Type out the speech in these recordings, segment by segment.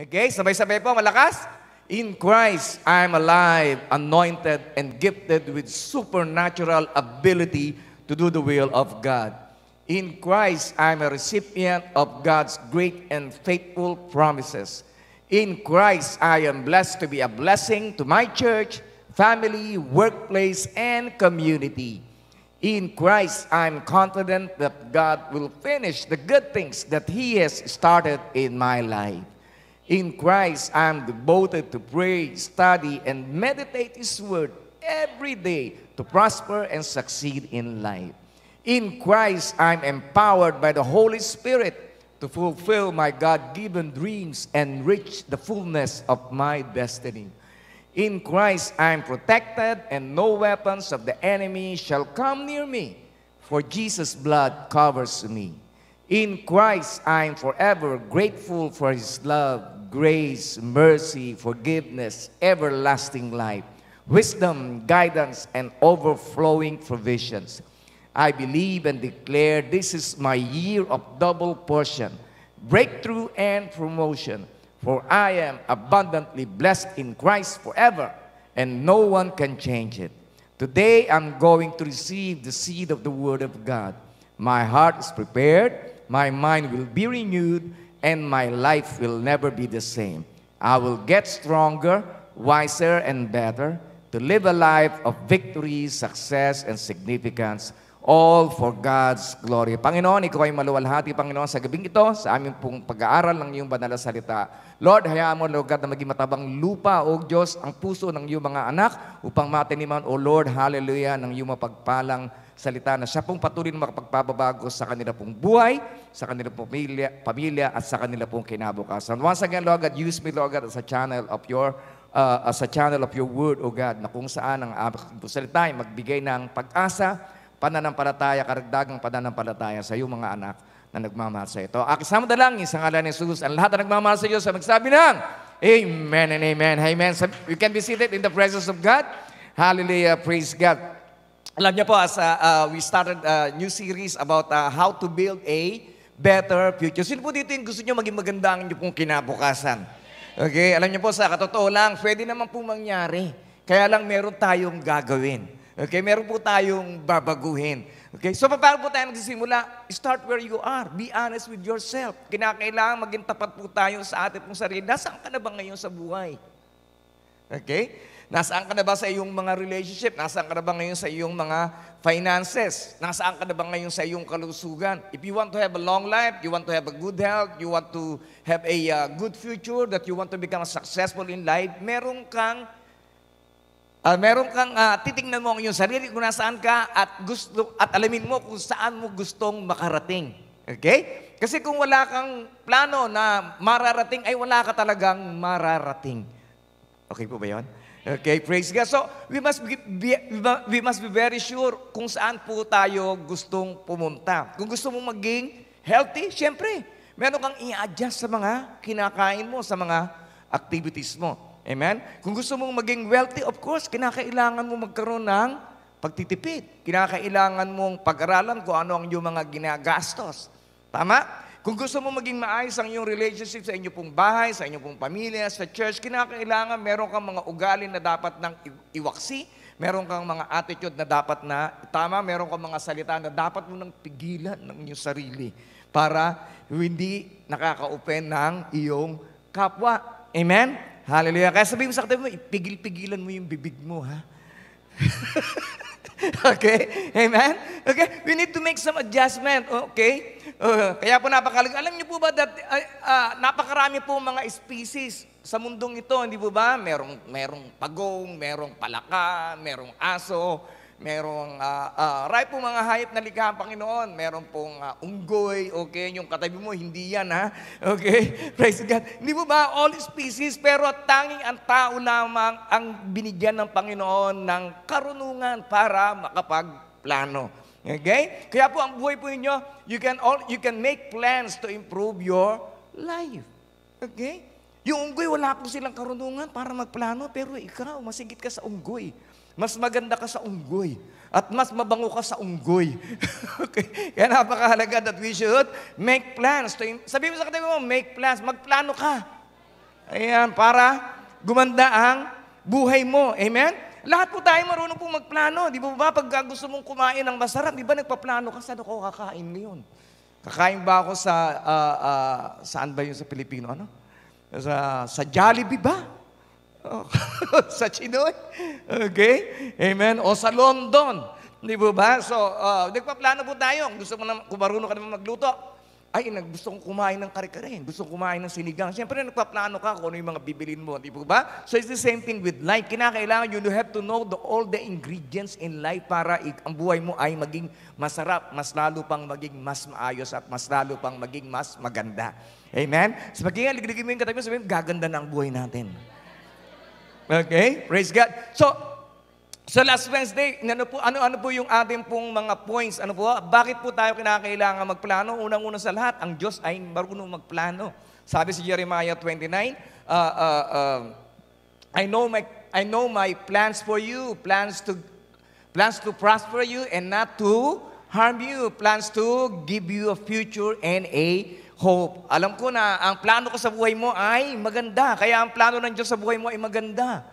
Okay, sabay-sabay po, malakas. In Christ, I'm alive, anointed, and gifted with supernatural ability to do the will of God. In Christ, I'm a recipient of God's great and faithful promises. In Christ, I am blessed to be a blessing to my church, family, workplace, and community. In Christ, I'm confident that God will finish the good things that He has started in my life. In Christ, I am devoted to pray, study, and meditate His Word every day to prosper and succeed in life. In Christ, I'm empowered by the Holy Spirit to fulfill my God given dreams and reach the fullness of my destiny. In Christ, I am protected, and no weapons of the enemy shall come near me, for Jesus' blood covers me. In Christ, I am forever grateful for His love, grace, mercy, forgiveness, everlasting life, wisdom, guidance, and overflowing provisions. I believe and declare this is my year of double portion, breakthrough and promotion, for I am abundantly blessed in Christ forever, and no one can change it. Today, I'm going to receive the seed of the Word of God. My heart is prepared, my mind will be renewed, and my life will never be the same. I will get stronger, wiser, and better to live a life of victory, success, and significance, all for God's glory. Panginoon, ikaw ay maluwalhati, Panginoon, sa gabing ito, sa aming pong pag-aaral ng iyong banal na salita. Lord, hayaan mo, Lord God, na maging matabang lupa, O Diyos, ang puso ng iyong mga anak upang matiniman, O Lord, hallelujah, ng iyong mapagpalang salita na siya pong patuloy na makapagpababago sa kanila pong buhay, sa kanila pong pamilya, pamilya at sa kanila pong kinabukasan. Once again, Lord God, use me, Lord God, as a channel of your uh, as a channel of your word, O God, na kung saan ang aming salita ay magbigay ng pag-asa, pananampalataya, karagdagang pananampalataya sa iyong mga anak na nagmamahal sa ito. Akisama na lang, isang ala ni Jesus, ang lahat na nagmamahal sa iyo magsabi ng Amen and Amen. Amen. So you can be seated in the presence of God. Hallelujah. Praise God. Alam niyo po, as uh, uh, we started a new series about uh, how to build a better future. Sino po dito yung gusto niyo maging maganda ang inyong kinabukasan? Okay, alam niyo po sa katotoo lang, pwede naman po mangyari. Kaya lang meron tayong gagawin. Okay, meron po tayong babaguhin. Okay, so paano po tayo magsisimula? Start where you are. Be honest with yourself. Kinakailangan maging tapat po tayo sa ating pong sarili. Nasaan ka na ba ngayon sa buhay? Okay? Nasaan ka na ba sa iyong mga relationship? Nasaan ka na ba ngayon sa iyong mga finances? Nasaan ka na ba ngayon sa iyong kalusugan? If you want to have a long life, you want to have a good health, you want to have a uh, good future, that you want to become successful in life, meron kang Uh, meron kang uh, titingnan mo ang iyong sarili kung nasaan ka at gusto at alamin mo kung saan mo gustong makarating. Okay? Kasi kung wala kang plano na mararating ay wala ka talagang mararating. Okay po ba 'yon? Okay, praise God. So, we must be, be, we must be very sure kung saan po tayo gustong pumunta. Kung gusto mong maging healthy, syempre, meron kang i-adjust sa mga kinakain mo, sa mga activities mo. Amen? Kung gusto mong maging wealthy, of course, kinakailangan mo magkaroon ng pagtitipid. Kinakailangan mong pag-aralan kung ano ang iyong mga ginagastos. Tama? Kung gusto mo maging maayos ang iyong relationship sa inyong pong bahay, sa inyong pong pamilya, sa church, kinakailangan meron kang mga ugali na dapat nang iwaksi, meron kang mga attitude na dapat na tama, meron kang mga salita na dapat mo nang pigilan ng iyong sarili para hindi nakaka-open ng iyong kapwa. Amen? Hallelujah. Kaya sabihin mo sa katabi mo, ipigil-pigilan mo yung bibig mo, ha? okay? Amen? Okay? We need to make some adjustment. Okay? Uh, kaya po napakalaga. Alam niyo po ba that uh, uh, napakarami po mga species sa mundong ito, hindi po ba? Merong, merong pagong, merong palaka, merong aso, merong uh, uh, ray po mga hayop na likha ang Panginoon. Meron pong uh, unggoy, okay, yung katabi mo, hindi yan ha. Okay, praise God. Hindi po ba all species, pero tanging ang tao lamang ang binigyan ng Panginoon ng karunungan para makapagplano. Okay? Kaya po ang buhay po ninyo, you can all you can make plans to improve your life. Okay? Yung unggoy, wala po silang karunungan para magplano, pero ikaw, masigit ka sa unggoy. Mas maganda ka sa unggoy. At mas mabango ka sa unggoy. okay? Kaya napakahalaga that we should make plans. To Sabi mo sa katabi mo, make plans. Magplano ka. Ayan, para gumanda ang buhay mo. Amen? Lahat po tayo marunong po magplano. Di ba ba, pag gusto mong kumain ng masarap, di ba nagpaplano ka, saan ako kakain ngayon? Kakain ba ako sa, uh, uh, saan ba yun sa Pilipino? Ano? Sa, sa Jollibee ba? Oh, sa Chinoy. Okay? Amen. O sa London. Di ba ba? So, uh, nagpaplano po tayo. Gusto mo na, kung marunong ka naman magluto, ay, nag, gusto kong kumain ng kare-kare, gusto kong kumain ng sinigang. Siyempre, nagpaplano ka kung ano yung mga bibilin mo, di ba? So, it's the same thing with life. Kinakailangan, you have to know the, all the ingredients in life para ang buhay mo ay maging masarap, mas lalo pang maging mas maayos at mas lalo pang maging mas maganda. Amen? So, magiging aligligin mo yung katabi mo, sabihin, gaganda na ang buhay natin. Okay? Praise God. So, so last Wednesday, ano po, ano, ano po yung ating pong mga points? Ano po? Bakit po tayo kinakailangan magplano? Unang-una sa lahat, ang Diyos ay marunong magplano. Sabi si Jeremiah 29, uh, uh, uh, I know my I know my plans for you, plans to plans to prosper you and not to harm you, plans to give you a future and a hope. Alam ko na ang plano ko sa buhay mo ay maganda. Kaya ang plano ng Diyos sa buhay mo ay maganda.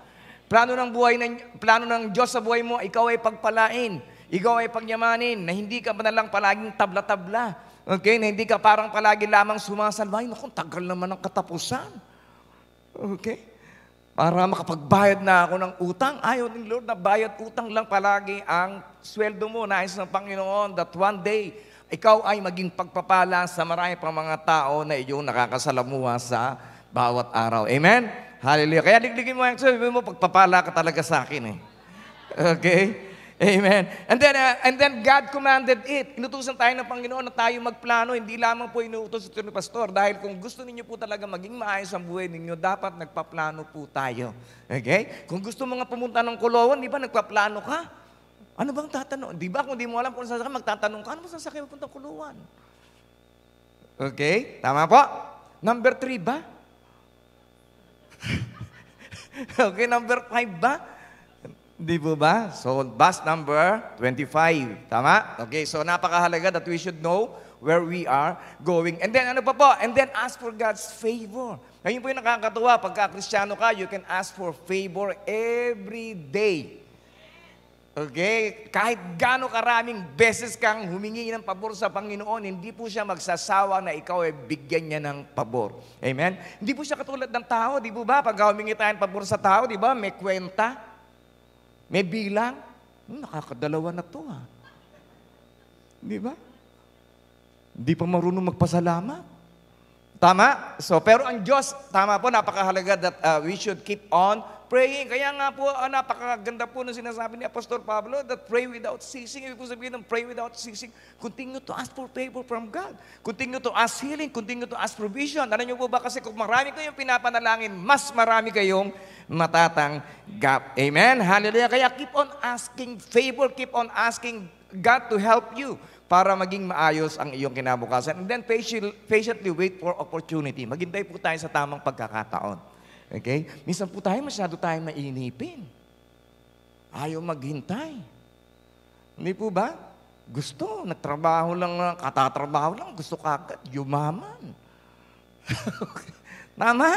Plano ng buhay ng plano ng Diyos sa buhay mo, ikaw ay pagpalain. Ikaw ay pagyamanin na hindi ka na lang palaging tabla-tabla. Okay, na hindi ka parang palagi lamang sumasalba. Ay, naku, tagal naman ang katapusan. Okay? Para makapagbayad na ako ng utang. Ayaw ni Lord na bayad utang lang palagi ang sweldo mo. Nais ng Panginoon that one day, ikaw ay maging pagpapala sa marami pang mga tao na iyong nakakasalamuha sa bawat araw. Amen? Hallelujah. Kaya ligligin mo yung sabi mo, pagpapala ka talaga sa akin eh. Okay? Amen. And then, uh, and then God commanded it. Inutusan tayo ng Panginoon na tayo magplano. Hindi lamang po inuutos ito ni Pastor. Dahil kung gusto ninyo po talaga maging maayos ang buhay ninyo, dapat nagpaplano po tayo. Okay? Kung gusto mo pumunta ng Kolowan, di ba nagpaplano ka? Ano bang tatanong? Di ba kung di mo alam kung saan ka, magtatanong ka, ano mo sasakyan papuntang kuluan? Okay? Tama po? Number three ba? okay, number five ba? Di po ba? So, bus number 25. Tama? Okay, so napakahalaga that we should know where we are going. And then ano pa po? And then ask for God's favor. Ngayon po yung nakakatuwa, pagka Kristiyano ka, you can ask for favor every day. Okay? Kahit gano'ng karaming beses kang humingi ng pabor sa Panginoon, hindi po siya magsasawa na ikaw ay bigyan niya ng pabor. Amen? Hindi po siya katulad ng tao, di po ba? Pag humingi tayo ng pabor sa tao, di ba? May kwenta, may bilang. Hmm, nakakadalawa na to ha. Ah. Di ba? Hindi pa marunong magpasalamat. Tama? So, pero ang Diyos, tama po, napakahalaga that uh, we should keep on praying. Kaya nga po, ah, napakaganda po ng sinasabi ni Apostol Pablo that pray without ceasing. Ibig sabihin ng pray without ceasing, continue to ask for favor from God. Continue to ask healing, continue to ask provision. Alam niyo po ba kasi kung marami kayong pinapanalangin, mas marami kayong matatanggap. Amen? Hallelujah. Kaya keep on asking favor, keep on asking God to help you para maging maayos ang iyong kinabukasan. And then patiently wait for opportunity. Maghintay po tayo sa tamang pagkakataon. Okay? Minsan po tayo, masyado tayong mainipin. Ayaw maghintay. Hindi po ba? Gusto. Nagtrabaho lang, katatrabaho lang. Gusto kagad. Yumaman. Tama?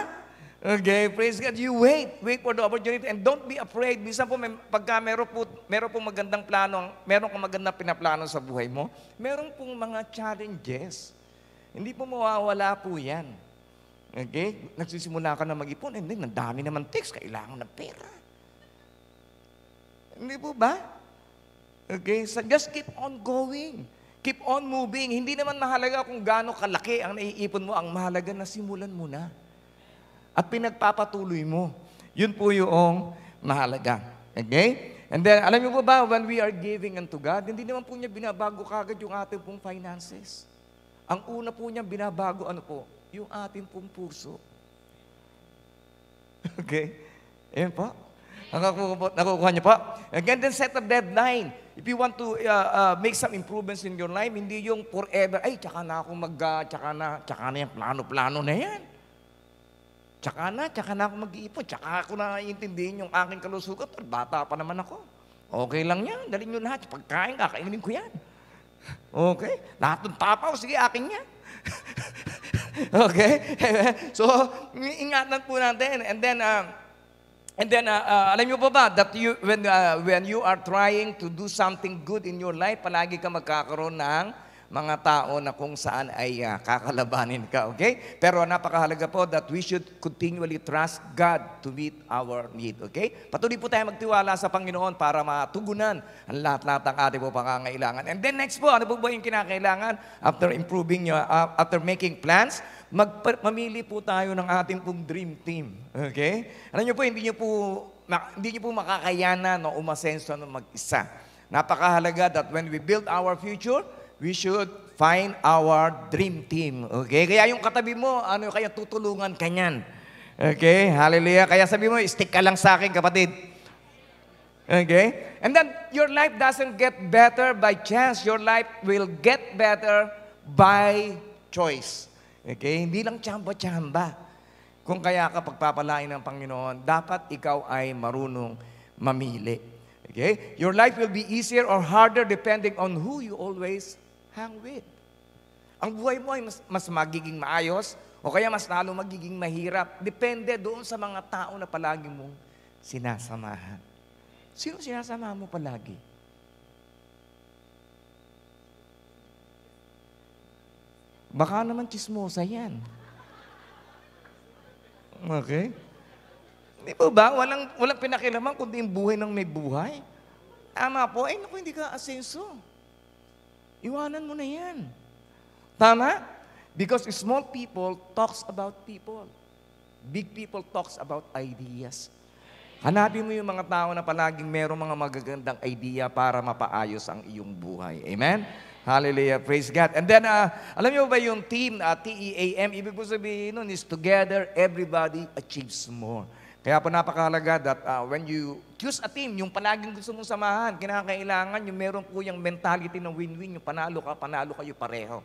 Okay, praise God. You wait. Wait for the opportunity and don't be afraid. Minsan po, may, pagka meron po, meron po magandang plano, meron kong magandang pinaplano sa buhay mo, meron pong mga challenges. Hindi po mawawala po yan. Okay? Nagsisimula ka na mag-ipon, and then, dami naman text, kailangan ng pera. Hindi po ba? Okay? So just keep on going. Keep on moving. Hindi naman mahalaga kung gaano kalaki ang naiipon mo. Ang mahalaga na simulan mo na. At pinagpapatuloy mo. Yun po yung mahalaga. Okay? And then, alam niyo po ba, when we are giving unto God, hindi naman po niya binabago kagad yung ating pong finances. Ang una po niya binabago, ano po? yung ating pong puso. Okay? Ayan po. Nakukuha niyo po? Again, then set a deadline. If you want to uh, uh, make some improvements in your life, hindi yung forever, ay, tsaka na ako mag, uh, tsaka na, tsaka na yung plano-plano na yan. Tsaka na, tsaka na ako mag-iipon, tsaka ako na intindihin yung aking kalusugan, bata pa naman ako. Okay lang yan, dalhin nyo lahat, pagkain, kakainin ko yan. Okay? Lahat ng tapaw, sige, akin yan. okay? so, ingatan po natin. And then, uh, and then uh, uh, alam nyo pa ba that you, when, uh, when you are trying to do something good in your life, palagi ka magkakaroon ng mga tao na kung saan ay uh, kakalabanin ka, okay? Pero napakahalaga po that we should continually trust God to meet our need, okay? Patuloy po tayo magtiwala sa Panginoon para matugunan ang lahat-lahat ng ating po pangangailangan. And then next po, ano po ba yung kinakailangan after improving nyo, uh, ah, after making plans? Mag mamili po tayo ng ating pong dream team, okay? Alam niyo po, hindi niyo po, hindi niyo po makakayanan o umasenso ng mag-isa. Napakahalaga that when we build our future, we should find our dream team. Okay? Kaya yung katabi mo, ano kaya tutulungan kanyan. Okay? Hallelujah. Kaya sabi mo, stick ka lang sa akin, kapatid. Okay? And then, your life doesn't get better by chance. Your life will get better by choice. Okay? Hindi lang tsamba-tsamba. Kung kaya ka pagpapalain ng Panginoon, dapat ikaw ay marunong mamili. Okay? Your life will be easier or harder depending on who you always hang with. Ang buhay mo ay mas, mas magiging maayos o kaya mas lalo magiging mahirap. Depende doon sa mga tao na palagi mong sinasamahan. Sino sinasamahan mo palagi? Baka naman chismosa yan. Okay? Di ba ba? Walang, walang pinakilaman kundi yung buhay ng may buhay. Tama po. Eh, naku, hindi ka asenso. Iwanan mo na yan. Tama? Because small people talks about people. Big people talks about ideas. Hanapin mo yung mga tao na palaging merong mga magagandang idea para mapaayos ang iyong buhay. Amen? Hallelujah. Praise God. And then, uh, alam niyo ba yung team, uh, ah, T-E-A-M, ibig po sabihin nun is together, everybody achieves more. Kaya po napakahalaga that uh, when you choose a team, yung palaging gusto mong samahan, kinakailangan yung meron po yung mentality ng win-win, yung panalo ka, panalo kayo pareho.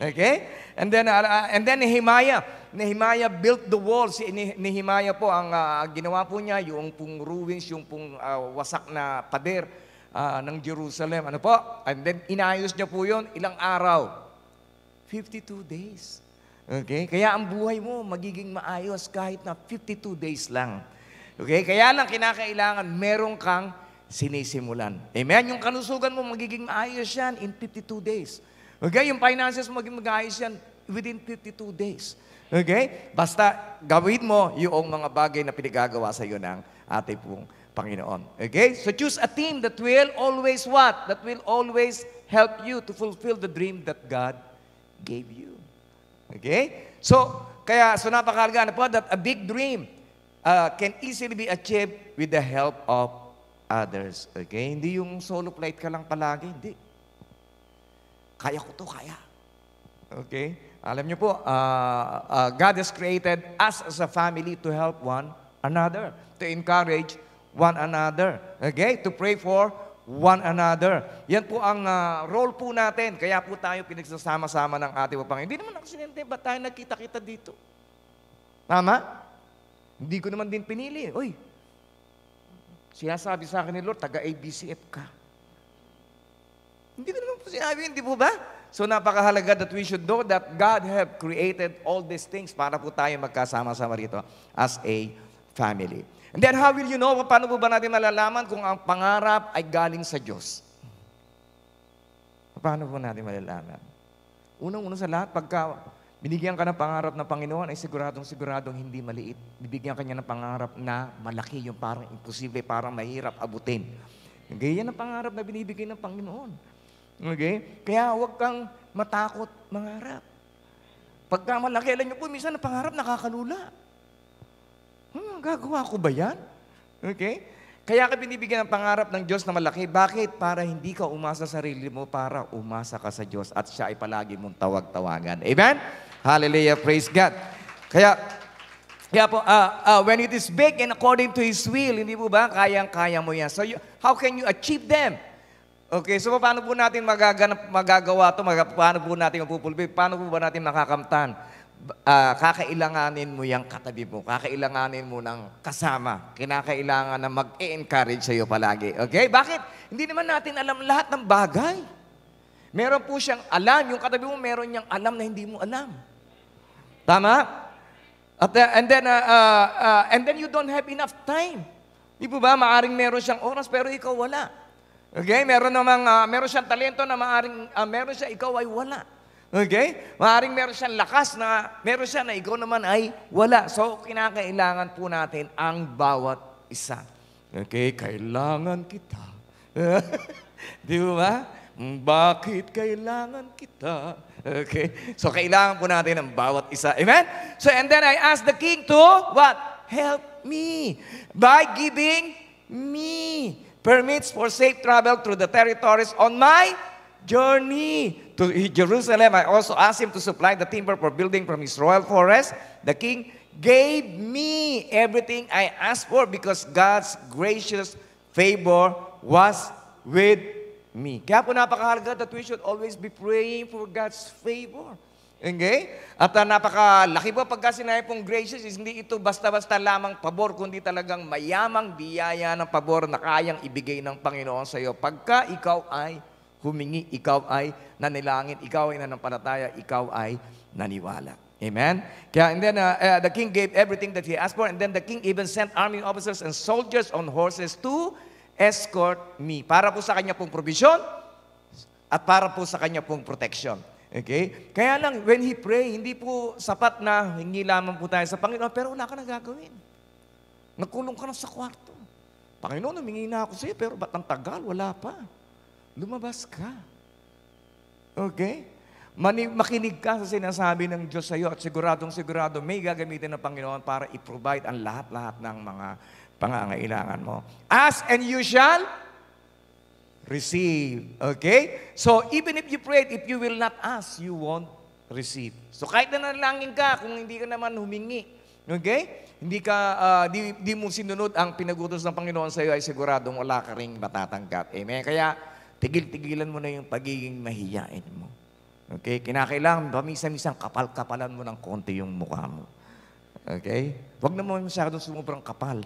Okay? And then, uh, uh and then Nehemiah. Nehemiah built the wall. Si Nehemiah po, ang uh, ginawa po niya, yung pong ruins, yung pong uh, wasak na pader uh, ng Jerusalem. Ano po? And then, inayos niya po yon ilang araw. 52 days. Okay? Kaya ang buhay mo magiging maayos kahit na 52 days lang. Okay? Kaya lang kinakailangan meron kang sinisimulan. Amen? Yung kanusugan mo magiging maayos yan in 52 days. Okay? Yung finances mo magiging maayos yan within 52 days. Okay? Basta gawin mo yung mga bagay na pinagagawa sa iyo ng ating pong Panginoon. Okay? So choose a team that will always what? That will always help you to fulfill the dream that God gave you. Okay? So, kaya, so napakahalaga na ano po that a big dream uh, can easily be achieved with the help of others. Okay? Hindi yung solo flight ka lang palagi. Hindi. Kaya ko to, kaya. Okay? Alam niyo po, uh, uh, God has created us as a family to help one another, to encourage one another. Okay? To pray for one another. Yan po ang uh, role po natin. Kaya po tayo pinagsasama-sama ng ating Panginoon. Hindi naman aksidente, ba't tayo nagkita-kita dito? Tama? Hindi ko naman din pinili. Uy, sinasabi sa akin ni Lord, taga-ABCF ka. Hindi ko naman po sinabi, hindi po ba? So napakahalaga that we should know that God have created all these things para po tayo magkasama-sama rito as a family. And then how will you know, paano po ba natin malalaman kung ang pangarap ay galing sa Diyos? Paano po natin malalaman? Unang-una sa lahat, pagka binigyan ka ng pangarap ng Panginoon, ay siguradong-siguradong hindi maliit. Bibigyan ka niya ng pangarap na malaki, yung parang imposible, parang mahirap abutin. Okay, yan ang pangarap na binibigay ng Panginoon. Okay? Kaya huwag kang matakot mangarap. Pagka malaki, alam niyo po, minsan ang pangarap nakakalula. Hmm, gagawa ko ba yan? Okay? Kaya ka binibigyan ng pangarap ng Diyos na malaki. Bakit? Para hindi ka umasa sa sarili mo, para umasa ka sa Diyos at siya ay palagi mong tawag-tawagan. Amen? Hallelujah. Praise God. Kaya, kaya po, uh, uh, when it is big and according to His will, hindi po ba, kayang-kaya mo yan. So, you, how can you achieve them? Okay, so paano po natin magaganap, magagawa ito? Mag, paano po natin mapupulbi? Paano po ba natin makakamtan? uh, kakailanganin mo yung katabi mo. Kakailanganin mo ng kasama. Kinakailangan na mag-e-encourage sa'yo palagi. Okay? Bakit? Hindi naman natin alam lahat ng bagay. Meron po siyang alam. Yung katabi mo, meron niyang alam na hindi mo alam. Tama? At, uh, and, then, uh, uh, uh and then you don't have enough time. Di po ba? Maaring meron siyang oras, pero ikaw wala. Okay? Meron namang, uh, meron siyang talento na maaring, uh, meron siya, ikaw ay wala. Okay? Maaring meron siyang lakas na meron siya na ikaw naman ay wala. So, kinakailangan po natin ang bawat isa. Okay? Kailangan kita. Di ba? Mm, bakit kailangan kita? Okay? So, kailangan po natin ang bawat isa. Amen? So, and then I asked the king to, what? Help me by giving me permits for safe travel through the territories on my journey to Jerusalem. I also asked him to supply the timber for building from his royal forest. The king gave me everything I asked for because God's gracious favor was with me. Kaya po napakahalaga that we should always be praying for God's favor. Okay? At uh, napakalaki po pagka sinabi pong gracious is hindi ito basta-basta lamang pabor, kundi talagang mayamang biyaya ng pabor na kayang ibigay ng Panginoon sa iyo pagka ikaw ay humingi, ikaw ay nanilangin, ikaw ay nanampalataya, ikaw ay naniwala. Amen? Kaya, and then uh, uh, the king gave everything that he asked for, and then the king even sent army officers and soldiers on horses to escort me. Para po sa kanya pong provision, at para po sa kanya pong protection. Okay? Kaya lang, when he pray, hindi po sapat na hingi lamang po tayo sa Panginoon, pero wala ka na gagawin. Nakulong ka na sa kwarto. Panginoon, humingi na ako sa iyo, pero ba't ang tagal? Wala pa lumabas ka. Okay? Mani, makinig ka sa sinasabi ng Diyos sa iyo at siguradong sigurado may gagamitin ng Panginoon para i-provide ang lahat-lahat ng mga pangangailangan mo. Ask and you shall receive. Okay? So, even if you prayed, if you will not ask, you won't receive. So, kahit na nalangin ka, kung hindi ka naman humingi, okay? Hindi ka, uh, di, di mo sinunod ang pinagutos ng Panginoon sa iyo ay siguradong wala ka rin matatanggap. Amen? Kaya, Tigil-tigilan mo na yung pagiging mahiyain mo. Okay? Kinakailangan, paminsan-minsan, kapal-kapalan mo ng konti yung mukha mo. Okay? Huwag na mo masyadong sumubrang kapal.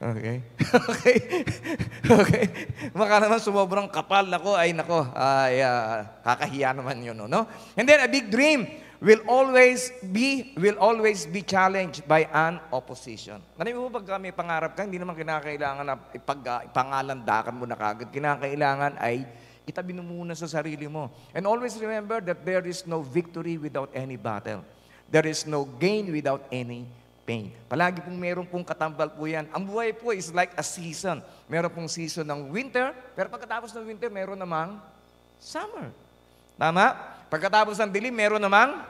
Okay? okay? okay? Baka naman sumobrang kapal. Nako, ay nako, ay, uh, kakahiya naman yun, no? And then, a big dream will always be will always be challenged by an opposition. Alam mo pag may pangarap ka, hindi naman kinakailangan na ipag, ah, ipangalandakan mo na kagad. Kinakailangan ay itabi mo muna sa sarili mo. And always remember that there is no victory without any battle. There is no gain without any pain. Palagi pong meron pong katambal po yan. Ang buhay po is like a season. Meron pong season ng winter, pero pagkatapos ng winter, meron namang summer. Tama? Pagkatapos ng dilim, meron namang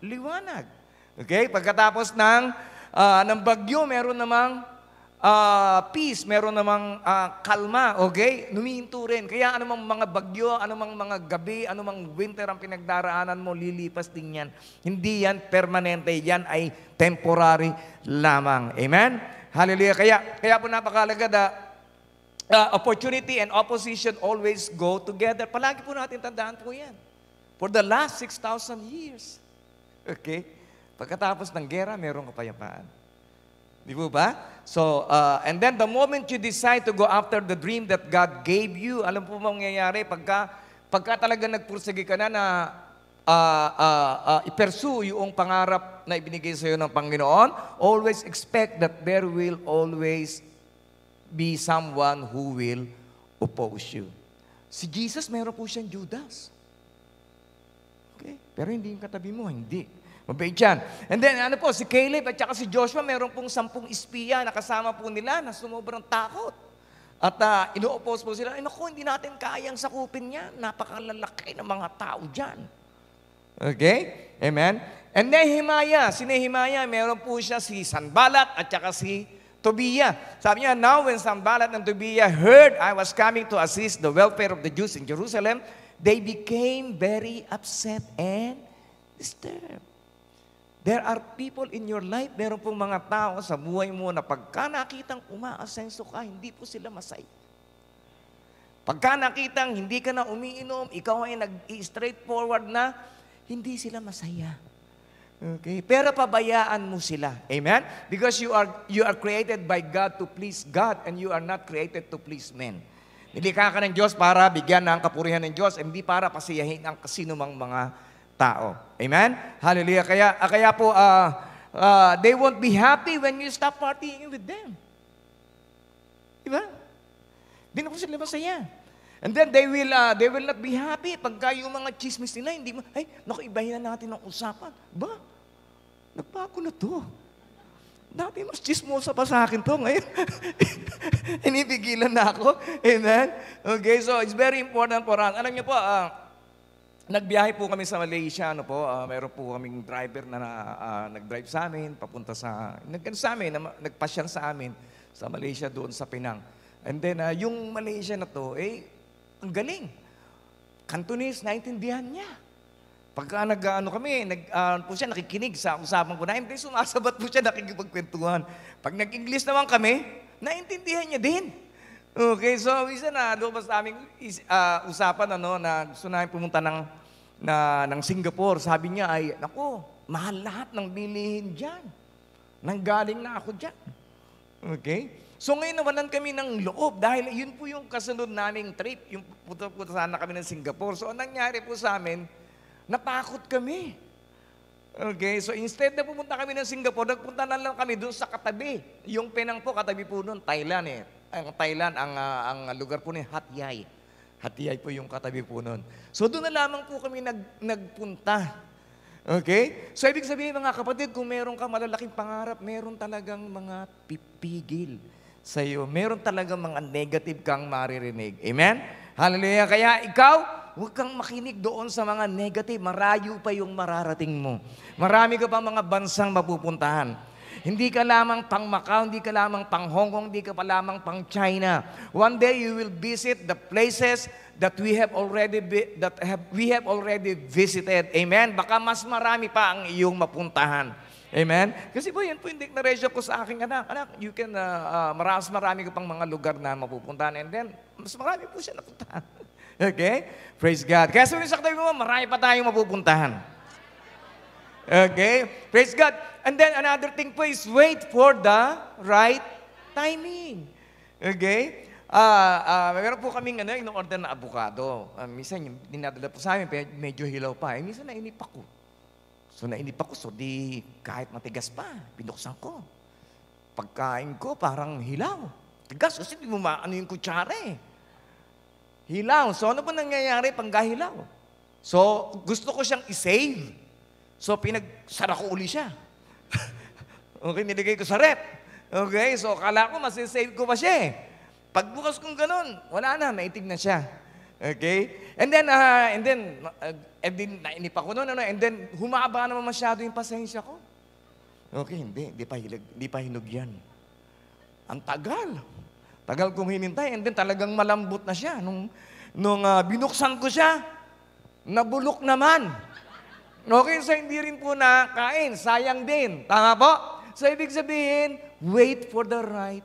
liwanag. Okay? Pagkatapos ng, uh, ng bagyo, meron namang uh, peace, meron namang uh, kalma. Okay? Numihinto rin. Kaya anumang mga bagyo, anumang mga gabi, anumang winter ang pinagdaraanan mo, lilipas din yan. Hindi yan permanente. Yan ay temporary lamang. Amen? Hallelujah. Kaya, kaya po napakalaga da, uh, opportunity and opposition always go together. Palagi po natin tandaan po yan. For the last 6,000 years. Okay? Pagkatapos ng gera, merong kapayapaan. Di po ba? So, uh, and then the moment you decide to go after the dream that God gave you, alam po ba mangyayari pagka, pagka talaga nagpursige ka na na uh, uh, uh, i-pursue yung pangarap na ibinigay sa iyo ng Panginoon, always expect that there will always be someone who will oppose you. Si Jesus, meron po siyang Judas. Okay? Pero hindi yung katabi mo, hindi. Mabait yan. And then, ano po, si Caleb at saka si Joshua, meron pong sampung espiya na kasama po nila na sumobrang takot. At uh, ino-oppose po sila, ay naku, hindi natin kayang sakupin yan. Napakalalaki ng mga tao dyan. Okay? Amen? And Nehemiah, si Nehemiah, meron po siya si Sanbalat at saka si Tobiah. Sabi niya, now when Sambalat and Tobiah heard I was coming to assist the welfare of the Jews in Jerusalem, they became very upset and disturbed. There are people in your life, meron pong mga tao sa buhay mo na pagka nakitang umaasenso ka, hindi po sila masaya. Pagka nakitang hindi ka na umiinom, ikaw ay nag-straightforward na, hindi sila masaya. Okay, pero pabayaan mo sila. Amen? Because you are you are created by God to please God and you are not created to please men. Nilikha ka ng Diyos para bigyan ng kapurihan ng Diyos, hindi para pasiyahin ang kasinumang mga tao. Amen? Hallelujah. Kaya, ah, kaya po, uh, uh, they won't be happy when you stop partying with them. Diba? Hindi na ko sila masaya. And then they will uh, they will not be happy pagka yung mga chismis nila hindi mo ay naku na natin ang usapan. Ba? nagbago na to. Dati mas chismosa pa sa akin to. Ngayon, inibigilan na ako. Amen? Okay, so it's very important for us. Alam niyo po, uh, nagbiyahe po kami sa Malaysia. Ano po, uh, meron po kaming driver na uh, nag-drive sa amin, papunta sa, nag sa amin, na, nagpasyan sa amin sa Malaysia doon sa Pinang. And then, uh, yung Malaysia na to, eh, ang galing. Cantonese, naintindihan niya. Pagka nag-ano kami, nag, uh, po siya nakikinig sa usapan ko, naintay sumasabat po siya nakikipagkwentuhan. Pag nag-English naman kami, naintindihan niya din. Okay, so isa na lumabas namin uh, ah, usapan ano, na gusto namin pumunta ng, na, ng Singapore. Sabi niya ay, nako, mahal lahat ng bilihin dyan. galing na ako dyan. Okay? So ngayon nawalan kami ng loob dahil yun po yung kasunod naming trip. Yung puto-puto sana kami ng Singapore. So ang nangyari po sa amin, Natakot kami. Okay, so instead na pumunta kami ng Singapore, nagpunta na lang kami doon sa katabi. Yung Penang po, katabi po noon, Thailand eh. Ang Thailand, ang, uh, ang lugar po ni Hat Yai. Hat Yai po yung katabi po noon. So doon na lamang po kami nag, nagpunta. Okay? So ibig sabihin mga kapatid, kung meron ka malalaking pangarap, meron talagang mga pipigil sa iyo. Meron talagang mga negative kang maririnig. Amen? Hallelujah. Kaya ikaw, huwag kang makinig doon sa mga negative. Marayo pa yung mararating mo. Marami ka pa mga bansang mapupuntahan. Hindi ka lamang pang Macau, hindi ka lamang pang Hong Kong, hindi ka pa lamang pang China. One day you will visit the places that we have already be, that have, we have already visited. Amen. Baka mas marami pa ang iyong mapuntahan. Amen? Kasi po, yan po yung declaration ko sa aking anak. Anak, you can, uh, uh, maras marami ka pang mga lugar na mapupuntahan. And then, mas marami po siya napuntahan. Okay? Praise God. Kaya sabihin sa katabi mo, marami pa tayong mapupuntahan. Okay? Praise God. And then another thing po is wait for the right timing. Okay? Ah, uh, uh, meron po kaming ano, in-order na abukado. Uh, minsan, dinadala po sa amin, medyo hilaw pa. Eh, minsan, nainip ako. So, nainip ako. So, di kahit matigas pa, pinuksan ko. Pagkain ko, parang hilaw. Tigas kasi di mo maano yung kutsara eh. Hilaw. So ano po nangyayari panggahilaw? So gusto ko siyang isave. So pinagsara ko uli siya. okay, nilagay ko sa rep. Okay, so akala ko masisave ko pa siya eh. Pagbukas kong ganun, wala na, naitig na siya. Okay? And then, uh, and then, uh, and then, nainip ako noon, ano, and then, humaba naman masyado yung pasensya ko. Okay, hindi, hindi pa, hilag, hindi pa hinug yan. Ang tagal. Tagal kong hinintay and then talagang malambot na siya. Nung, nung uh, binuksan ko siya, nabulok naman. Okay, so hindi rin po na kain. Sayang din. Tama po? So ibig sabihin, wait for the right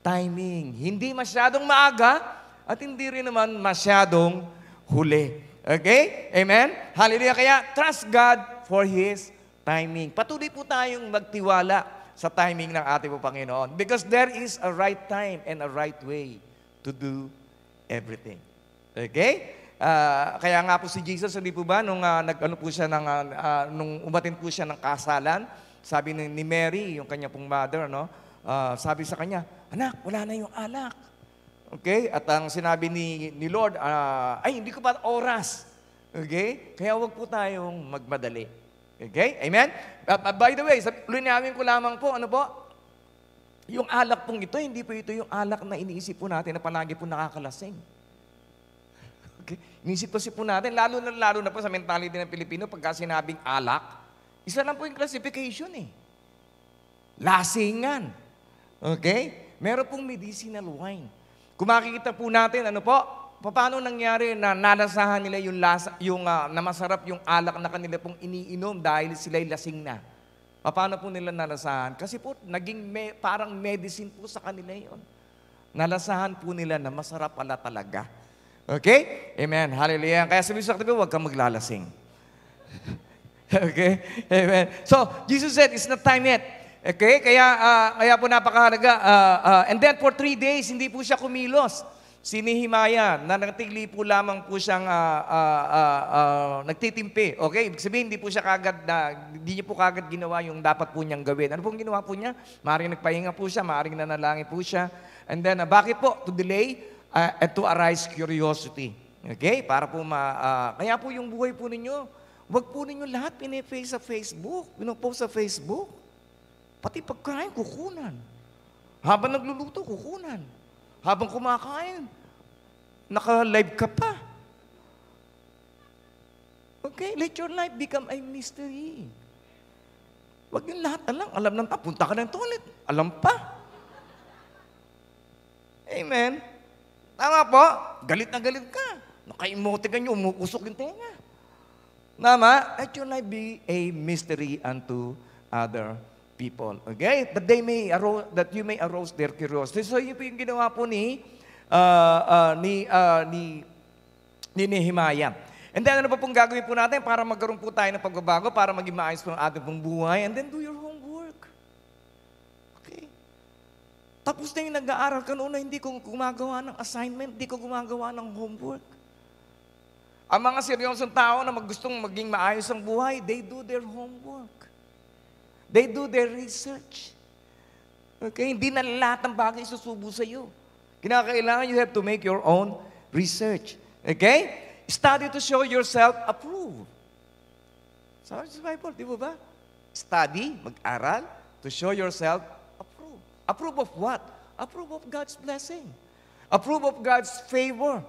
timing. Hindi masyadong maaga at hindi rin naman masyadong huli. Okay? Amen? Hallelujah. Kaya trust God for His timing. Patuloy po tayong magtiwala sa timing ng ating Panginoon. Because there is a right time and a right way to do everything. Okay? Uh, kaya nga po si Jesus, hindi po ba, nung, uh, ah, nag, ano po siya ng, uh, nung umatin po siya ng kasalan, sabi ni, ni Mary, yung kanya pong mother, no? Uh, sabi sa kanya, anak, wala na yung alak. Okay? At ang sinabi ni, ni Lord, uh, ay, hindi ko pa oras. Okay? Kaya wag po tayong magmadali. Okay? Amen? by the way, linawin ko lamang po, ano po? Yung alak pong ito, hindi po ito yung alak na iniisip po natin na palagi po nakakalasing. Okay? Iniisip kasi po natin, lalo na lalo na po sa mentality ng Pilipino, pagka sinabing alak, isa lang po yung classification eh. Lasingan. Okay? Meron pong medicinal wine. Kung po natin, ano po? paano nangyari na nalasahan nila yung, lasa, yung uh, namasarap yung alak na kanila pong iniinom dahil sila'y lasing na? Paano po nila nalasahan? Kasi po, naging me, parang medicine po sa kanila yon. Nalasahan po nila na masarap pala talaga. Okay? Amen. Hallelujah. Kaya sabi sa katabi, huwag kang maglalasing. okay? Amen. So, Jesus said, it's not time yet. Okay? Kaya, uh, kaya po napakahalaga. Uh, uh, and then for three days, hindi po siya kumilos. Si Nehemiah, na nagtigli po lamang po siyang uh, uh, uh, uh, nagtitimpi. Okay? Ibig sabihin, hindi po siya kagad na, hindi niya po kagad ginawa yung dapat po niyang gawin. Ano pong ginawa po niya? Maaring nagpahinga po siya, maaring nanalangin po siya. And then, uh, bakit po? To delay uh, and to arise curiosity. Okay? Para po ma... Uh, kaya po yung buhay po ninyo, huwag po ninyo lahat piniface sa Facebook, pinopost sa Facebook. Pati pagkain, kukunan. Habang nagluluto, kukunan habang kumakain. Naka-live ka pa. Okay, let your life become a mystery. Huwag yung lahat alam. Alam lang, tapunta ah, ka ng toilet. Alam pa. Amen. Tama po? Galit na galit ka. naka ka niyo, umukusok yung tenga. Nama, Let your life be a mystery unto other people. Okay? That they may arouse, that you may arouse their curiosity. So yun po yung ginawa po ni uh, uh, ni uh, ni ni Nehemiah. And then ano pa pong gagawin po natin para magkaroon po tayo ng pagbabago, para maging maayos po ang ating pong buhay, and then do your homework. Okay? Tapos na yung nag-aaral ka hindi ko gumagawa ng assignment, hindi ko gumagawa ng homework. Ang mga seryosong tao na maggustong maging maayos ang buhay, they do their homework. They do their research. Okay? Hindi na lahat ng bagay susubo sa iyo. Kinakailangan you have to make your own research. Okay? Study to show yourself approved. Sabi sa Bible, di ba Study, mag-aral, to show yourself approved. Approve of what? Approve of God's blessing. Approve of God's favor.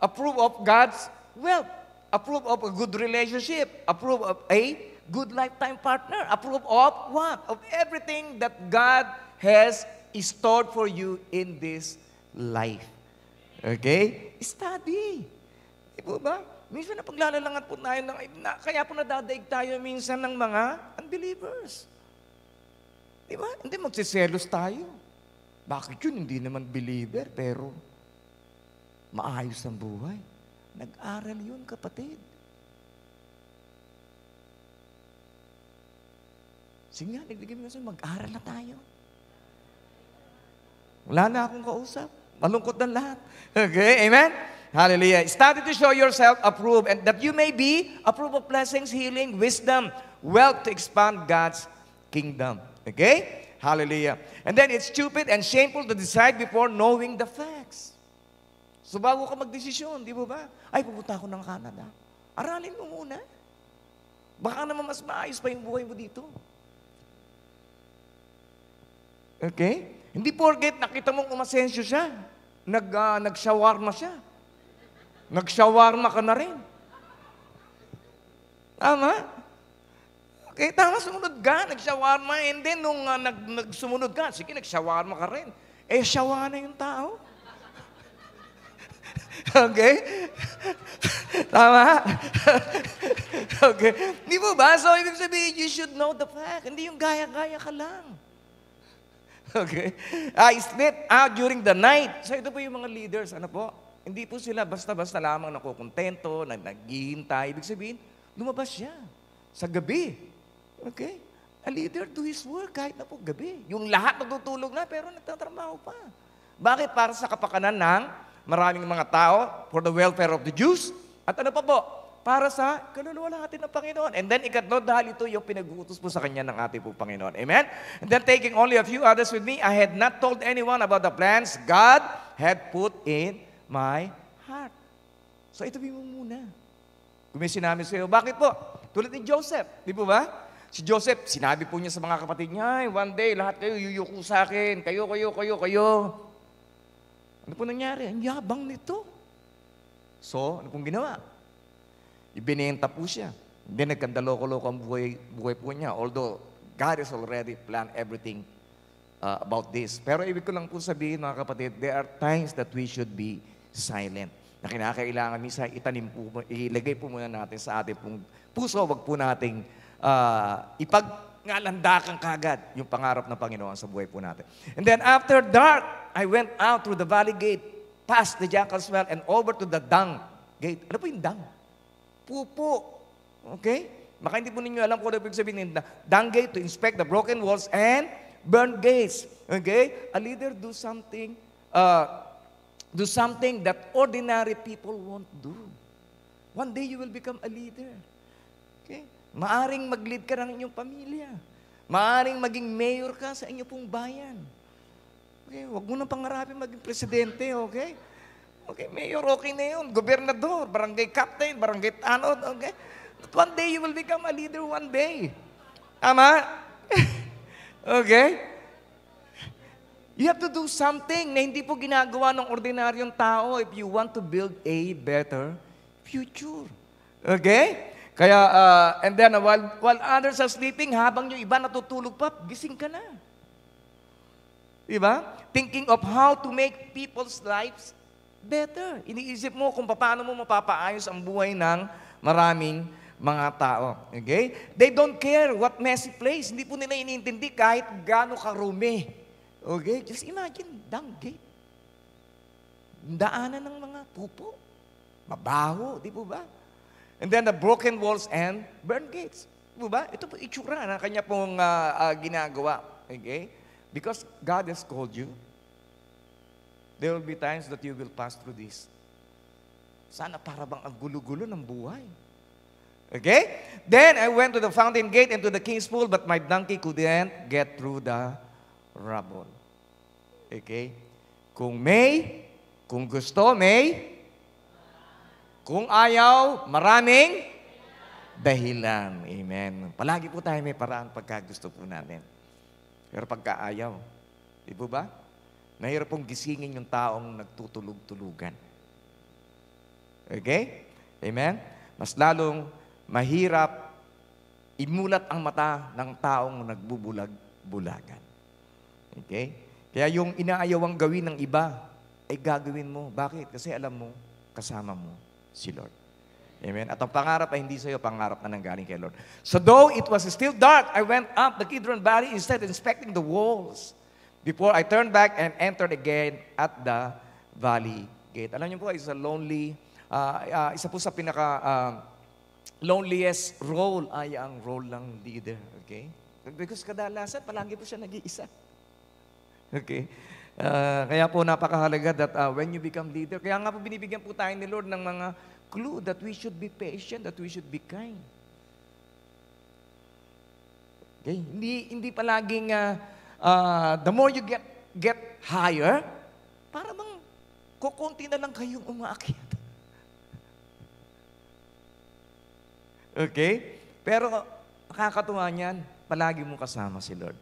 Approve of God's wealth. Approve of a good relationship. Approve of a good lifetime partner. Approve of what? Of everything that God has stored for you in this life. Okay? Study. Di po ba? Minsan na paglalalangat po tayo, ng, na, kaya po nadadaig tayo minsan ng mga unbelievers. Di ba? Hindi magsiselos tayo. Bakit yun? Hindi naman believer, pero maayos ang buhay. Nag-aral yun, kapatid. Sige nga, nagligay mo mag-aral na tayo. Wala na akong kausap. Malungkot na lahat. Okay, amen? Hallelujah. Study to show yourself approved and that you may be approved of blessings, healing, wisdom, wealth to expand God's kingdom. Okay? Hallelujah. And then it's stupid and shameful to decide before knowing the facts. So bago ka magdesisyon, di ba ba? Ay, pupunta ako ng Canada. Aralin mo muna. Baka naman mas maayos pa yung buhay mo dito. Okay? Hindi forget, nakita mong umasensyo siya. Nag, uh, nag-shawarma siya. Nag-shawarma ka na rin. Tama? Okay, tama, sumunod ka, nag-shawarma. And then, nung uh, nag, nagsumunod ka, sige, nag-shawarma ka rin. Eh, shawa na yung tao. okay? tama? okay. Hindi mo ba? So, ibig sabihin, you should know the fact. Hindi yung gaya-gaya ka lang. okay? I slept out during the night. So ito po yung mga leaders, ano po? Hindi po sila basta-basta lamang nakukontento, nag naghihintay. Ibig sabihin, lumabas siya sa gabi. Okay? A leader do his work kahit na po gabi. Yung lahat natutulog na pero nagtatrabaho pa. Bakit? Para sa kapakanan ng maraming mga tao, for the welfare of the Jews. At ano pa po? para sa kaluluwa natin ng Panginoon. And then ikatlo, dahil ito yung pinag-uutos po sa Kanya ng ating po Panginoon. Amen? And then taking only a few others with me, I had not told anyone about the plans God had put in my heart. So ito mo muna. Kung may sinabi sa iyo, bakit po? Tulad ni Joseph, di po ba? Si Joseph, sinabi po niya sa mga kapatid niya, one day lahat kayo yuyuko sa akin, kayo, kayo, kayo, kayo. Ano po nangyari? Ang yabang nito. So, ano pong ginawa? Ibinenta po siya. Hindi nagkanda loko-loko ang buhay, buhay po niya. Although, God has already planned everything uh, about this. Pero ibig ko lang po sabihin, mga kapatid, there are times that we should be silent. Na kinakailangan minsan itanim po, ilagay po muna natin sa ating pong puso. Huwag po nating uh, ipagnalandakan kagad yung pangarap ng Panginoon sa buhay po natin. And then after dark, I went out through the valley gate, past the jackal's well, and over to the dung gate. Ano po yung dung? pupo. Okay? Maka hindi po ninyo alam kung ano ibig sabihin na dung gate to inspect the broken walls and burn gates. Okay? A leader do something, uh, do something that ordinary people won't do. One day you will become a leader. Okay? Maaring mag-lead ka ng inyong pamilya. Maaring maging mayor ka sa inyong pong bayan. Okay, wag mo nang pangarapin maging presidente, okay? Okay, mayor, okay na yun. Gobernador, barangay captain, barangay ano, okay? But one day you will become a leader one day. Tama? okay? You have to do something na hindi po ginagawa ng ordinaryong tao if you want to build a better future. Okay? Kaya, uh, and then uh, while, while others are sleeping, habang yung iba natutulog pa, gising ka na. Diba? Thinking of how to make people's lives better. Iniisip mo kung paano mo mapapaayos ang buhay ng maraming mga tao. Okay? They don't care what messy place. Hindi po nila iniintindi kahit gaano karumi. Okay? Just imagine, dang gate. Daanan ng mga pupo. Mabaho, di po ba? And then the broken walls and burn gates. Di po ba? Ito po itsura na kanya pong uh, uh, ginagawa. Okay? Because God has called you There will be times that you will pass through this. Sana para bang ang gulo-gulo ng buhay. Okay? Then I went to the fountain gate and to the king's pool, but my donkey couldn't get through the rubble. Okay? Kung may, kung gusto, may. Kung ayaw, maraming dahilan. Amen. Palagi po tayo may paraan pagka gusto po natin. Pero pagka ayaw, di ba? Nahirap pong gisingin yung taong nagtutulog-tulugan. Okay? Amen? Mas lalong mahirap imulat ang mata ng taong nagbubulag-bulagan. Okay? Kaya yung inaayawang gawin ng iba, ay gagawin mo. Bakit? Kasi alam mo, kasama mo si Lord. Amen. At ang pangarap ay hindi sa iyo, pangarap na nanggaling kay Lord. So though it was still dark, I went up the Kidron Valley instead inspecting the walls Before I turned back and entered again at the valley gate. Alam niyo po, it's a lonely, uh, uh, isa po sa pinaka uh, loneliest role ay ang role ng leader. Okay? Because kadalasan, palagi po siya nag-iisa. Okay? Uh, kaya po napakahalaga that uh, when you become leader, kaya nga po binibigyan po tayo ni Lord ng mga clue that we should be patient, that we should be kind. Okay? Hindi, hindi palaging uh, uh, the more you get get higher, para bang kukunti na lang kayong umaakyat. Okay? Pero nakakatuwa niyan, palagi mong kasama si Lord.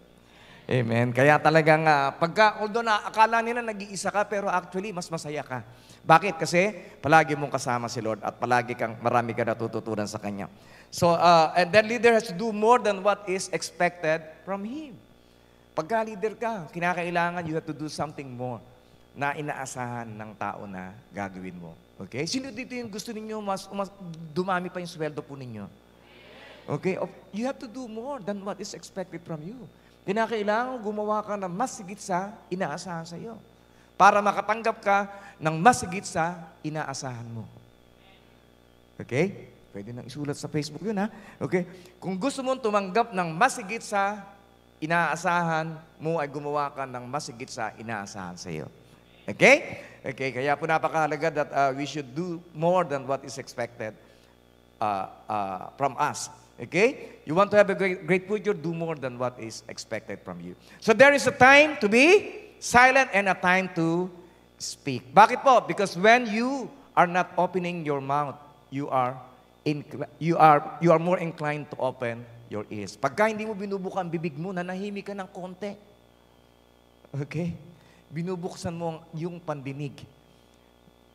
Amen. Kaya talagang uh, pagka, although na akala nila nag-iisa ka, pero actually mas masaya ka. Bakit? Kasi palagi mong kasama si Lord at palagi kang marami ka natututunan sa Kanya. So, uh, and that leader has to do more than what is expected from Him. Pagka leader ka, kinakailangan you have to do something more na inaasahan ng tao na gagawin mo. Okay? Sino dito yung gusto ninyo mas, mas dumami pa yung sweldo po ninyo? Okay? You have to do more than what is expected from you. Kinakailangan gumawa ka ng mas higit sa inaasahan sa iyo para makatanggap ka ng mas higit sa inaasahan mo. Okay? Pwede nang isulat sa Facebook yun, ha? Okay? Kung gusto mong tumanggap ng mas higit sa inaasahan mo ay gumawa ka ng masigit sa inaasahan sa iyo. Okay? Okay, kaya po napakahalaga that uh, we should do more than what is expected uh, uh, from us. Okay? You want to have a great, great future, do more than what is expected from you. So there is a time to be silent and a time to speak. Bakit po? Because when you are not opening your mouth, you are in, you are you are more inclined to open your ears. Pagka hindi mo binubuka ang bibig mo, nanahimik ka ng konti. Okay? Binubuksan mo yung pandinig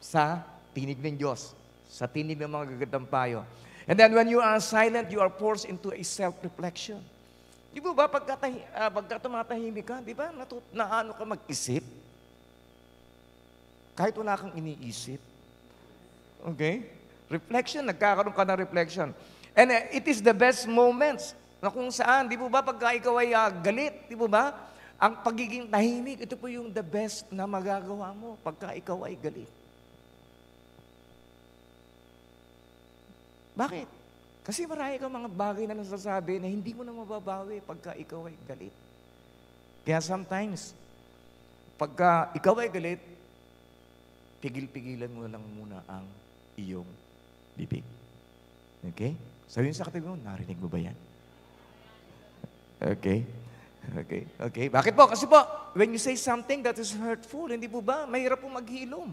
sa tinig ng Diyos, sa tinig ng mga gagadampayo. And then when you are silent, you are forced into a self-reflection. Di ba, pagka, uh, pagka tumatahimik ka, di ba, natut- naano ka mag-isip? Kahit wala kang iniisip. Okay? Reflection, nagkakaroon ka ng reflection. And eh, it is the best moments na kung saan, di po ba, pagka ikaw ay uh, galit, di po ba, ang pagiging tahimik, ito po yung the best na magagawa mo pagka ikaw ay galit. Bakit? Kasi marami kang mga bagay na nasasabi na hindi mo na mababawi pagka ikaw ay galit. Kaya sometimes, pagka ikaw ay galit, pigil-pigilan mo lang muna ang iyong bibig. Okay? Sabihin sa katabi mo, narinig mo ba yan? Okay. Okay. Okay. Bakit po? Kasi po, when you say something that is hurtful, hindi po ba, mahirap po maghilom.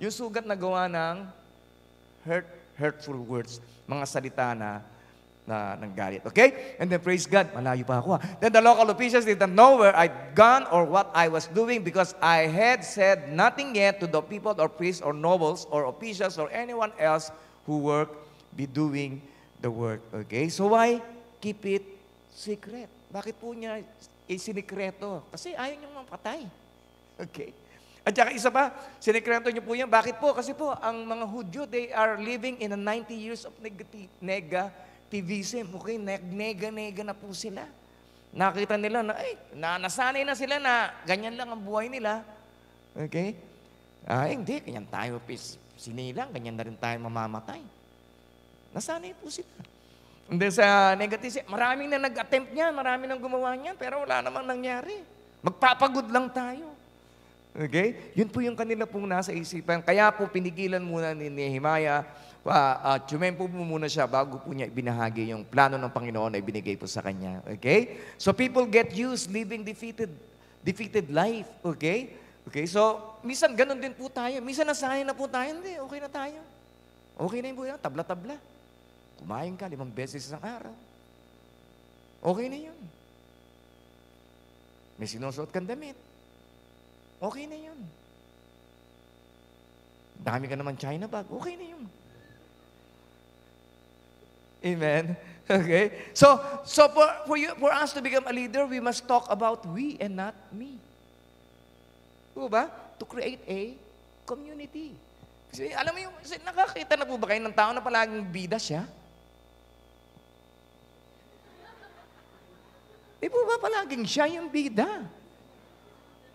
Yung sugat na gawa ng hurt, hurtful words, mga salita na na nanggalit. Okay? And then praise God, malayo pa ako. Ha? Ah. Then the local officials didn't know where I'd gone or what I was doing because I had said nothing yet to the people or priests or nobles or officials or anyone else who work be doing the work. Okay? So why keep it secret? Bakit po niya isinikreto? Kasi ayaw niyang mapatay. Okay? At saka isa pa, sinikreto niyo po yan. Bakit po? Kasi po, ang mga Hudyo, they are living in a 90 years of negati- negativism. Okay? Neg-nega-nega na po sila. Nakita nila na, ay, na, nasanay na sila na ganyan lang ang buhay nila. Okay? Ay, ah, hindi, ganyan tayo pis, sinilang, ganyan na rin tayo mamamatay. Nasanay po sila. Hindi sa negative, maraming na nag-attempt niya, maraming nang gumawa niya, pero wala namang nangyari. Magpapagod lang tayo. Okay? Yun po yung kanila pong nasa isipan. Kaya po pinigilan muna ni Nehemiah, uh, uh, tumempo po muna siya bago po niya ibinahagi yung plano ng Panginoon na ibinigay po sa kanya. Okay? So people get used living defeated defeated life. Okay? Okay? So, minsan ganun din po tayo. Minsan nasanay na po tayo, hindi, okay na tayo. Okay na yun po tabla-tabla. Kumain ka limang beses isang araw. Okay na yun. May sinusuot kang damit. Okay na yun. Dami ka naman China bag. Okay na yun. Amen. Okay? So, so for, for, you, for us to become a leader, we must talk about we and not me. Diba ba? To create a community. Kasi alam mo yung, nakakita na po ba kayo ng tao na palaging bida siya? Di po ba palaging siya yung bida?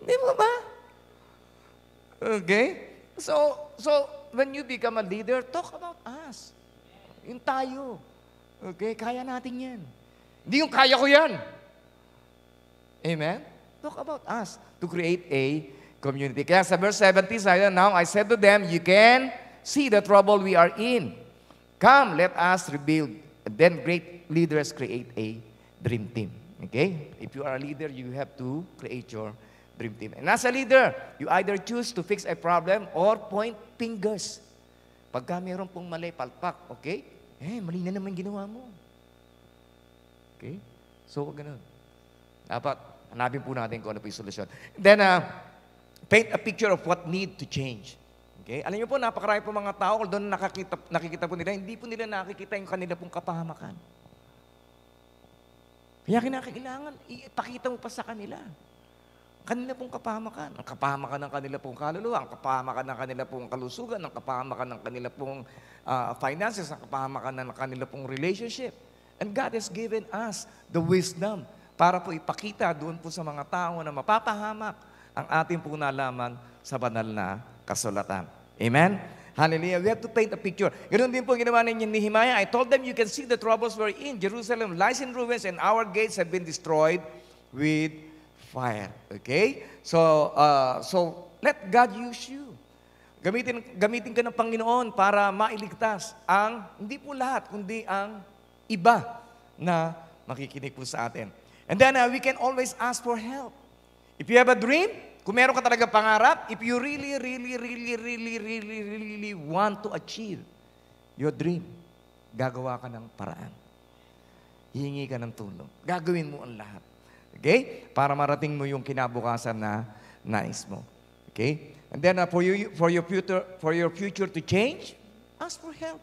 Di po ba? Okay? So, so when you become a leader, talk about us. Yung tayo. Okay? Kaya natin yan. Hindi yung kaya ko yan. Amen? Talk about us to create a community. Kaya sa verse 70, sabi now I said to them, you can see the trouble we are in. Come, let us rebuild. Then great leaders create a dream team. Okay? If you are a leader, you have to create your dream team. And as a leader, you either choose to fix a problem or point fingers. Pagka meron pong mali, palpak, okay? Eh, mali na naman ginawa mo. Okay? So, wag ganun. Dapat, hanapin po natin kung ano po yung solusyon. Then, uh, paint a picture of what need to change. Okay? Alam niyo po, napakarami po mga tao, although nakakita, nakikita po nila, hindi po nila nakikita yung kanila pong kapahamakan. Kaya kinakailangan, ipakita mo pa sa kanila. Kanila pong kapahamakan. Ang kapahamakan ng kanila pong kaluluwa, ang kapahamakan ng kanila pong kalusugan, ang kapahamakan ng kanila pong uh, finances, ang kapahamakan ng kanila pong relationship. And God has given us the wisdom para po ipakita doon po sa mga tao na mapapahamak ang ating po nalaman sa banal na kasulatan. Amen? Hallelujah. We have to paint a picture. Ganun din po ginawa ni Nehemiah. I told them, you can see the troubles we're in. Jerusalem lies in ruins and our gates have been destroyed with fire. Okay? So, uh, so let God use you. Gamitin, gamitin ka ng Panginoon para mailigtas ang, hindi po lahat, kundi ang iba na makikinig po sa atin. And then uh, we can always ask for help. If you have a dream, kung meron ka talaga pangarap, if you really, really, really, really, really, really want to achieve your dream, gagawa ka ng paraan. Hihingi ka ng tulong. Gagawin mo ang lahat. Okay? Para marating mo yung kinabukasan na nais mo. Okay? And then uh, for you for your future for your future to change, ask for help.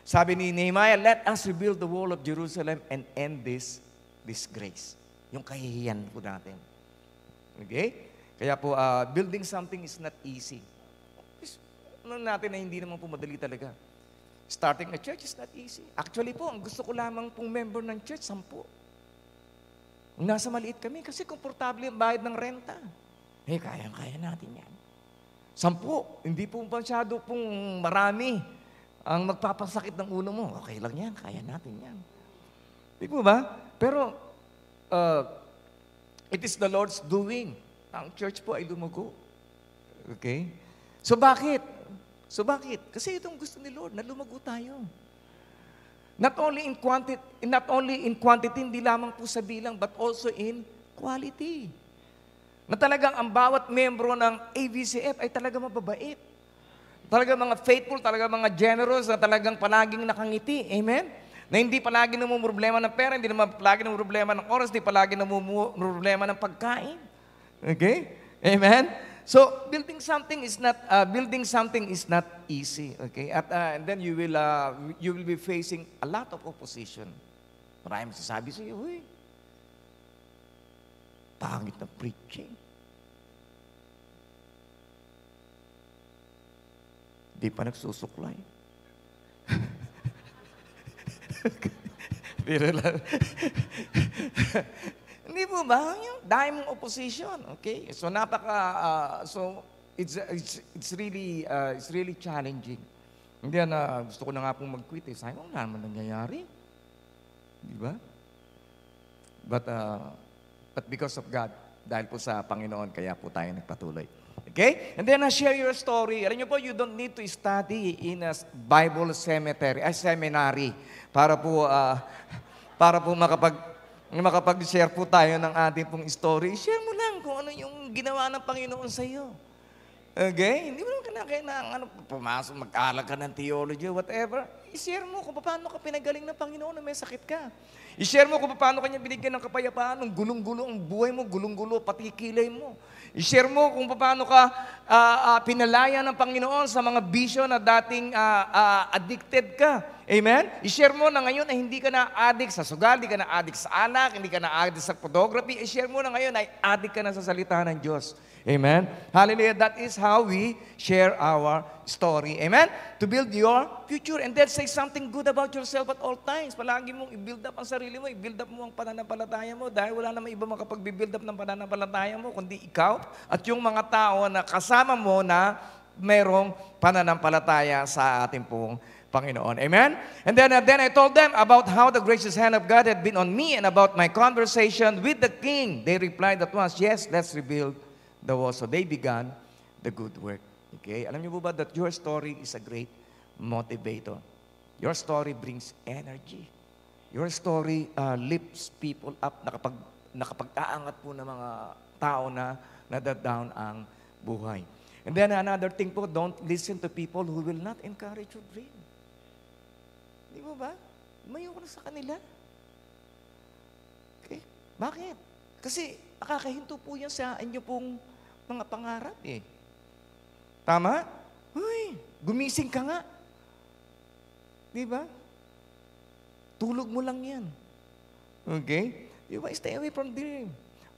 Sabi ni Nehemiah, let us rebuild the wall of Jerusalem and end this disgrace. Yung kahihiyan po natin. Okay? Kaya po, uh, building something is not easy. Alam ano natin na hindi naman po madali talaga. Starting a church is not easy. Actually po, ang gusto ko lamang pong member ng church, sampu. Nasa maliit kami kasi komportable ang bayad ng renta. Eh, kaya kaya natin yan. Sampu, hindi po masyado pong marami ang magpapasakit ng ulo mo. Okay lang yan, kaya natin yan. Di po ba? Pero, uh, it is the Lord's doing. Ang church po ay lumugo. Okay? So bakit? So bakit? Kasi itong gusto ni Lord na lumago tayo. Not only in quantity, not only in quantity, hindi lamang po sa bilang, but also in quality. Na talagang ang bawat membro ng ABCF ay talaga mababait. Talaga mga faithful, talaga mga generous, na talagang palaging nakangiti. Amen? Na hindi palagi namumroblema ng pera, hindi naman palagi namumroblema ng oras, hindi palagi namumroblema ng pagkain. Okay? Amen? So, building something is not uh, building something is not easy, okay? At uh, and then you will uh, you will be facing a lot of opposition. Maraming sasabi sa iyo, "Hoy, pangit na preaching." Di pa nagsusuklay. Pero lang. Hindi po ba? Yung dahil mong opposition. Okay? So napaka, uh, so it's, it's, it's really, uh, it's really challenging. Hindi ah, na, uh, gusto ko na nga pong mag-quit eh. Sabi wala naman nangyayari. Di ba? But, uh, but because of God, dahil po sa Panginoon, kaya po tayo nagpatuloy. Okay? And then, uh, share your story. Alam niyo po, you don't need to study in a Bible cemetery, a seminary, para po, uh, para po makapag, makapag-share po tayo ng ating pong story, share mo lang kung ano yung ginawa ng Panginoon sa iyo. Okay? Hindi mo naman kailangan, kailangan ano, pumasok, mag-aral ka ng theology, whatever. I-share mo kung paano ka pinagaling ng Panginoon na may sakit ka. I-share mo kung paano kanya binigyan ng kapayapaan, ng gulong-gulo ang buhay mo, gulong-gulo, pati kilay mo. I-share mo kung paano ka uh, uh, pinalaya ng Panginoon sa mga bisyo na dating uh, uh, addicted ka. Amen? I-share mo na ngayon na hindi ka na addict sa sugal, hindi ka na addict sa anak, hindi ka na addict sa photography. I-share mo na ngayon ay addict ka na sa salita ng Diyos. Amen? Hallelujah. That is how we share our story. Amen? To build your future. And then say something good about yourself at all times. Palagi mong i-build up ang sarili mo, i-build up mo ang pananampalataya mo dahil wala namang iba makapag-build up ng pananampalataya mo kundi ikaw at yung mga tao na kasama mo na merong pananampalataya sa ating pong Panginoon. Amen? And then, uh, then I told them about how the gracious hand of God had been on me and about my conversation with the king. They replied at once, yes, let's rebuild the wall. So they began the good work. Okay? Alam niyo po ba that your story is a great motivator? Your story brings energy. Your story uh, lifts people up. Nakapag, nakapag-aangat po ng mga tao na nadadown ang buhay. And then another thing po, don't listen to people who will not encourage your dream. Di mo ba? Mayo ka na sa kanila. Okay? Bakit? Kasi nakakahinto po yan sa inyo pong mga pangarap eh. Tama? Uy, gumising ka nga. Di ba? Tulog mo lang yan. Okay? You must stay away from dream.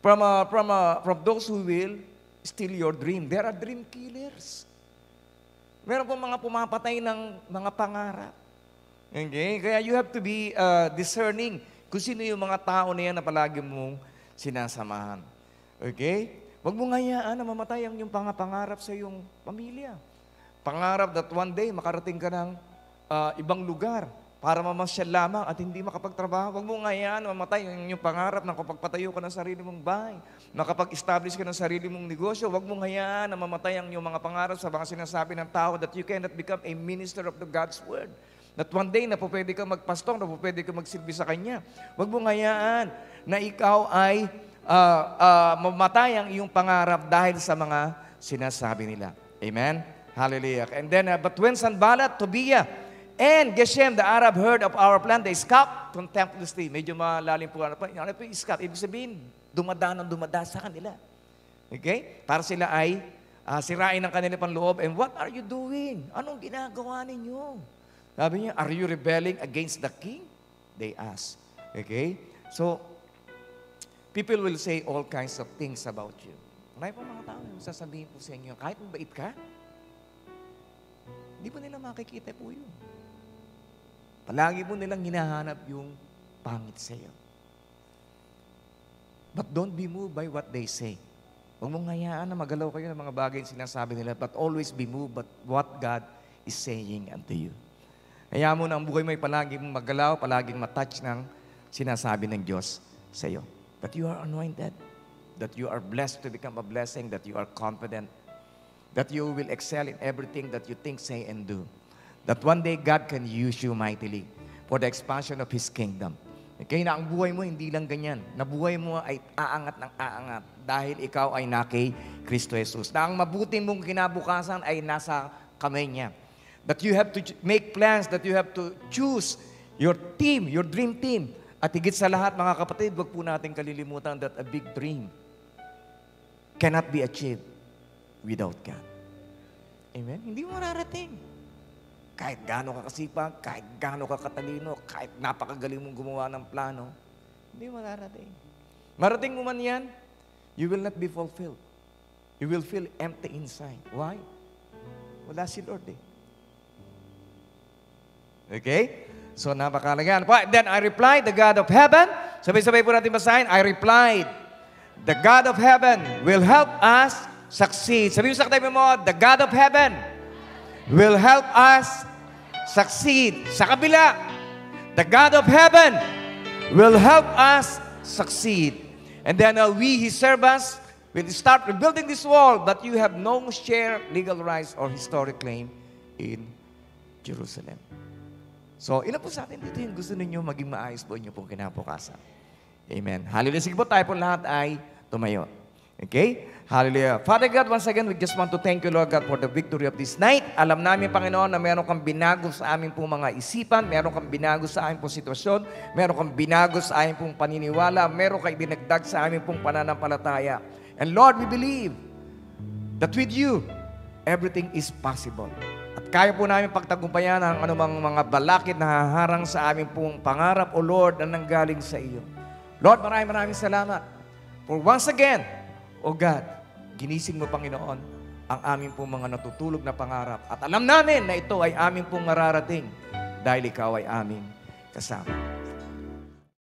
From, uh, from, uh, from those who will steal your dream. There are dream killers. Meron po mga pumapatay ng mga pangarap. Okay? Kaya you have to be uh, discerning kung sino yung mga tao na yan na palagi mong sinasamahan. Okay? Huwag mong hayaan na mamatay ang iyong pangapangarap sa iyong pamilya. Pangarap that one day makarating ka ng uh, ibang lugar para mamasyal lamang at hindi makapagtrabaho. Huwag mong hayaan na mamatay ang iyong pangarap na kapagpatayo ka ng sarili mong bahay, makapag-establish ka ng sarili mong negosyo. Huwag mong hayaan na mamatay ang iyong mga pangarap sa mga sinasabi ng tao that you cannot become a minister of the God's Word. That one day na po pwede kang magpastong, na po pwede kang magsilbi sa Kanya. Huwag mong hayaan na ikaw ay uh, uh, mamatay ang iyong pangarap dahil sa mga sinasabi nila. Amen? Hallelujah. And then, uh, but when Sanbalat, Tobiah, and Geshem, the Arab, heard of our plan, they scoffed contemptuously. Medyo malalim po. Ano pa? Ano po yung scoff? Ibig sabihin, dumadaan ang dumada sa kanila. Okay? Para sila ay uh, sirain ang kanila panloob. And what are you doing? Anong ginagawa ninyo? Sabi niya, are you rebelling against the king? They ask. Okay? So, people will say all kinds of things about you. Marami po mga tao yung sasabihin po sa inyo, kahit mabait ka, hindi po nila makikita po yun. Palagi po nilang hinahanap yung pangit sa iyo. But don't be moved by what they say. Huwag mong hayaan na magalaw kayo ng mga bagay sinasabi nila, but always be moved by what God is saying unto you. Kaya mo na ang buhay mo ay palaging magalaw, palaging matouch ng sinasabi ng Diyos sa iyo that you are anointed, that you are blessed to become a blessing, that you are confident, that you will excel in everything that you think, say, and do. That one day God can use you mightily for the expansion of His kingdom. Kaya na ang buhay mo hindi lang ganyan. Nabuhay mo ay aangat ng aangat dahil ikaw ay na kay Kristo Jesus. Na ang mabuting mong kinabukasan ay nasa kamay niya. That you have to make plans, that you have to choose your team, your dream team, at higit sa lahat, mga kapatid, wag po natin kalilimutan that a big dream cannot be achieved without God. Amen? Hindi mo rarating. Kahit gano'ng kakasipag, kahit gano'ng kakatalino, kahit napakagaling mong gumawa ng plano, hindi mo rarating. Marating mo man yan, you will not be fulfilled. You will feel empty inside. Why? Wala si Lord eh. Okay? So napakalagan. Then I replied, the God of heaven. Sabay-sabay po natin basahin. I replied, the God of heaven will help us succeed. Sabi mo sa katabi mo, the God of heaven will help us succeed. Sa kabila, the God of heaven will help us succeed. And then uh, we, His servants, will start rebuilding this wall, but you have no share, legal rights, or historic claim in Jerusalem. So, ina po sa atin dito yung gusto ninyo maging maayos po inyo pong kinabukasan. Amen. Hallelujah. Sige po tayo po lahat ay tumayo. Okay? Hallelujah. Father God, once again, we just want to thank you, Lord God, for the victory of this night. Alam namin, Panginoon, na meron kang binago sa aming pong mga isipan, meron kang binago sa aming pong sitwasyon, meron kang binago sa aming pong paniniwala, meron kang dinagdag sa aming pong pananampalataya. And Lord, we believe that with you, everything is possible. At kaya po namin pagtagumpayan ang anumang mga balakid na haharang sa aming pong pangarap, O Lord, na nanggaling sa iyo. Lord, maraming maraming salamat. For once again, O God, ginising mo, Panginoon, ang aming pong mga natutulog na pangarap. At alam namin na ito ay aming pong mararating dahil ikaw ay aming kasama.